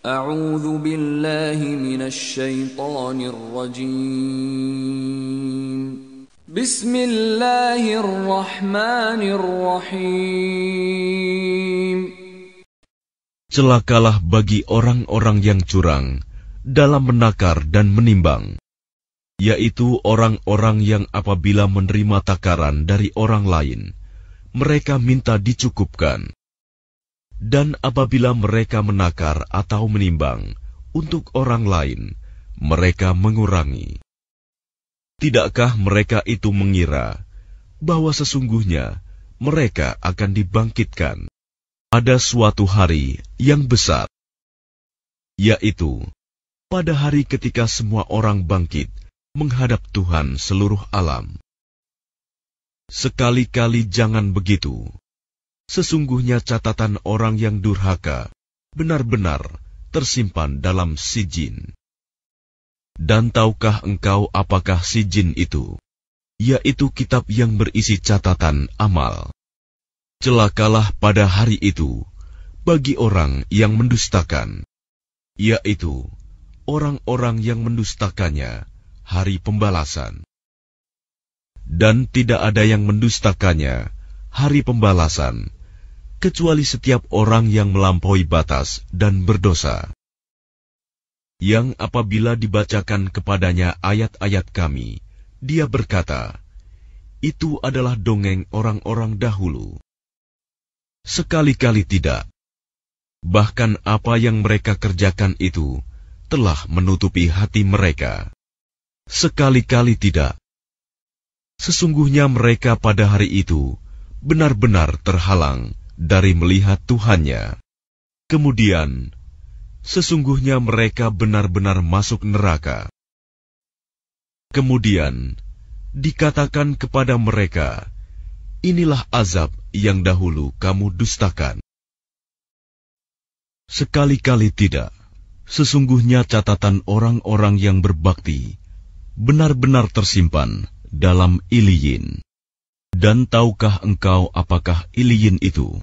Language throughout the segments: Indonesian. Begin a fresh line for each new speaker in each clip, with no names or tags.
A'udzu billahi minasyaitonir rajim. Bismillahirrahmanirrahim. Celakalah bagi orang-orang yang curang dalam menakar dan menimbang, yaitu orang-orang yang apabila menerima takaran dari orang lain, mereka minta dicukupkan. Dan apabila mereka menakar atau menimbang untuk orang lain, mereka mengurangi. Tidakkah mereka itu mengira bahwa sesungguhnya mereka akan dibangkitkan pada suatu hari yang besar, yaitu pada hari ketika semua orang bangkit menghadap Tuhan seluruh alam? Sekali-kali jangan begitu sesungguhnya catatan orang yang durhaka benar-benar tersimpan dalam si jin. Dan tahukah engkau apakah si jin itu? Yaitu kitab yang berisi catatan amal. Celakalah pada hari itu bagi orang yang mendustakan, yaitu orang-orang yang mendustakannya hari pembalasan. Dan tidak ada yang mendustakannya hari pembalasan kecuali setiap orang yang melampaui batas dan berdosa. Yang apabila dibacakan kepadanya ayat-ayat Kami, dia berkata, "Itu adalah dongeng orang-orang dahulu." Sekali-kali tidak, bahkan apa yang mereka kerjakan itu telah menutupi hati mereka. Sekali-kali tidak, sesungguhnya mereka pada hari itu benar-benar terhalang dari melihat Tuhannya. Kemudian, sesungguhnya mereka benar-benar masuk neraka. Kemudian, dikatakan kepada mereka, Inilah azab yang dahulu kamu dustakan. Sekali-kali tidak, sesungguhnya catatan orang-orang yang berbakti benar-benar tersimpan dalam Iliyin. Dan tahukah engkau apakah Iliyin itu?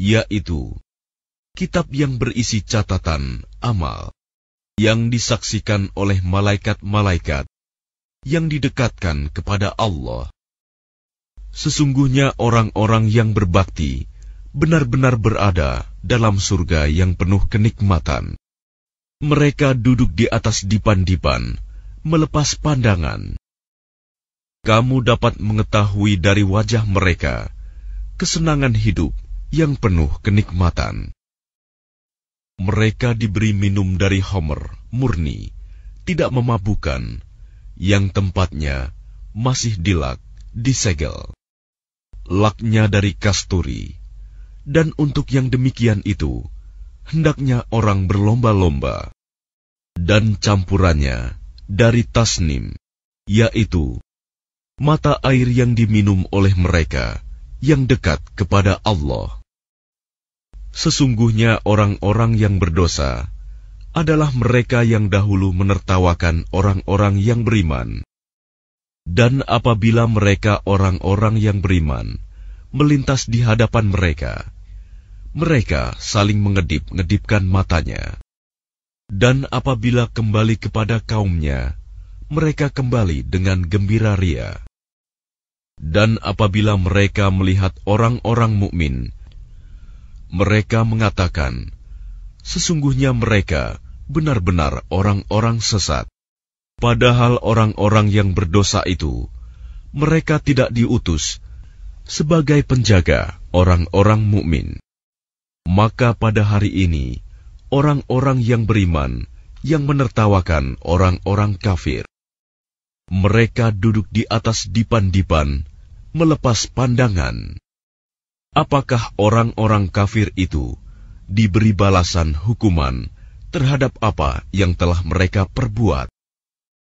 yaitu kitab yang berisi catatan amal yang disaksikan oleh malaikat-malaikat yang didekatkan kepada Allah. Sesungguhnya orang-orang yang berbakti benar-benar berada dalam surga yang penuh kenikmatan. Mereka duduk di atas dipan-dipan, melepas pandangan. Kamu dapat mengetahui dari wajah mereka kesenangan hidup yang penuh kenikmatan. Mereka diberi minum dari Homer, murni, tidak memabukan, yang tempatnya masih dilak, disegel. Laknya dari kasturi, dan untuk yang demikian itu, hendaknya orang berlomba-lomba. Dan campurannya dari tasnim, yaitu mata air yang diminum oleh mereka yang dekat kepada Allah. Sesungguhnya orang-orang yang berdosa adalah mereka yang dahulu menertawakan orang-orang yang beriman. Dan apabila mereka orang-orang yang beriman melintas di hadapan mereka, mereka saling mengedip-ngedipkan matanya. Dan apabila kembali kepada kaumnya, mereka kembali dengan gembira ria. Dan apabila mereka melihat orang-orang mukmin, mereka mengatakan, "Sesungguhnya mereka benar-benar orang-orang sesat." Padahal orang-orang yang berdosa itu, mereka tidak diutus sebagai penjaga orang-orang mukmin. Maka pada hari ini, orang-orang yang beriman yang menertawakan orang-orang kafir. Mereka duduk di atas dipan-dipan, melepas pandangan apakah orang-orang kafir itu diberi balasan hukuman terhadap apa yang telah mereka perbuat?